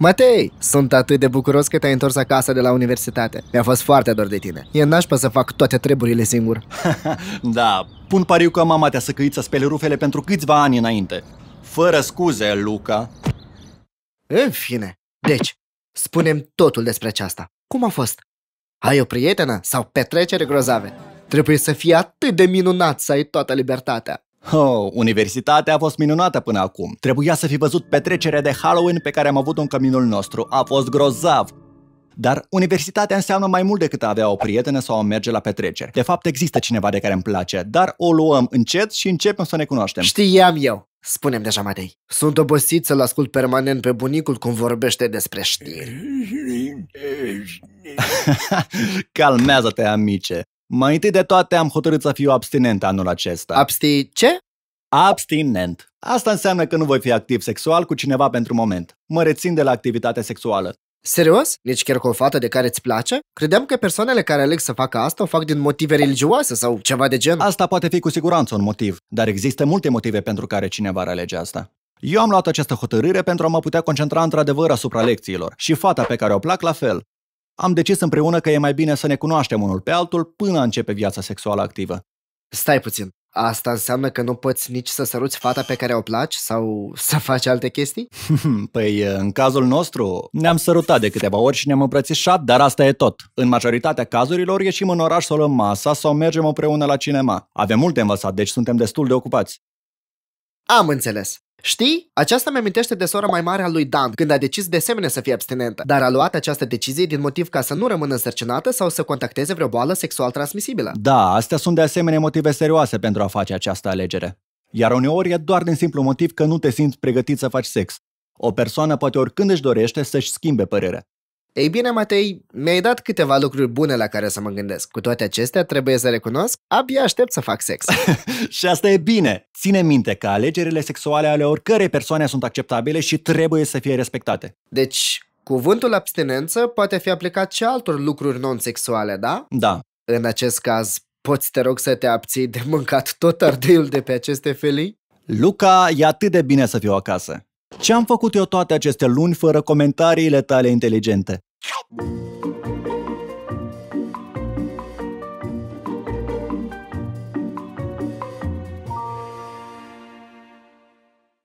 Matei, sunt atât de bucuros că te-ai întors acasă de la universitate. Mi-a fost foarte dor de tine. E nașpa să fac toate treburile singur. da, pun pariu că mama te-a săcăit să speli rufele pentru câțiva ani înainte. Fără scuze, Luca. În fine, deci, spunem totul despre aceasta. Cum a fost? Ai o prietenă sau petrecere grozave? Trebuie să fii atât de minunat să ai toată libertatea. Oh, universitatea a fost minunată până acum. Trebuia să fi văzut petrecerea de Halloween pe care am avut-o în căminul nostru. A fost grozav. Dar universitatea înseamnă mai mult decât a avea o prietenă sau a merge la petreceri. De fapt, există cineva de care îmi place, dar o luăm încet și începem să ne cunoaștem. Știam eu. Spunem deja, Matei. Sunt obosit să-l ascult permanent pe bunicul cum vorbește despre știri. Calmează-te, amice. Mai întâi de toate am hotărât să fiu abstinent anul acesta. Absti ce? Abstinent. Asta înseamnă că nu voi fi activ sexual cu cineva pentru moment. Mă rețin de la activitate sexuală. Serios? Nici chiar cu o fată de care îți place? Credeam că persoanele care aleg să facă asta o fac din motive religioase sau ceva de gen. Asta poate fi cu siguranță un motiv, dar există multe motive pentru care cineva ar alege asta. Eu am luat această hotărâre pentru a mă putea concentra într-adevăr asupra lecțiilor și fata pe care o plac la fel am decis împreună că e mai bine să ne cunoaștem unul pe altul până începe viața sexuală activă. Stai puțin, asta înseamnă că nu poți nici să săruți fata pe care o placi sau să faci alte chestii? păi, în cazul nostru, ne-am sărutat de câteva ori și ne-am îmbrățișat, dar asta e tot. În majoritatea cazurilor ieșim în oraș să luăm masa sau mergem împreună la cinema. Avem multe învățat, deci suntem destul de ocupați. Am înțeles. Știi? Aceasta mi-amintește de sora mai mare a lui Dan, când a decis de asemenea să fie abstinentă, dar a luat această decizie din motiv ca să nu rămână însărcinată sau să contacteze vreo boală sexual transmisibilă. Da, astea sunt de asemenea motive serioase pentru a face această alegere. Iar uneori e doar din simplu motiv că nu te simți pregătit să faci sex. O persoană poate oricând își dorește să-și schimbe părerea. Ei bine, Matei, mi-ai dat câteva lucruri bune la care să mă gândesc. Cu toate acestea, trebuie să recunosc, abia aștept să fac sex. și asta e bine. Ține minte că alegerile sexuale ale oricărei persoane sunt acceptabile și trebuie să fie respectate. Deci, cuvântul abstinență poate fi aplicat și altor lucruri non-sexuale, da? Da. În acest caz, poți te rog să te abții de mâncat tot ardeiul de pe aceste felii? Luca, e atât de bine să fiu acasă. Ce am făcut eu toate aceste luni fără comentariile tale inteligente? Bye.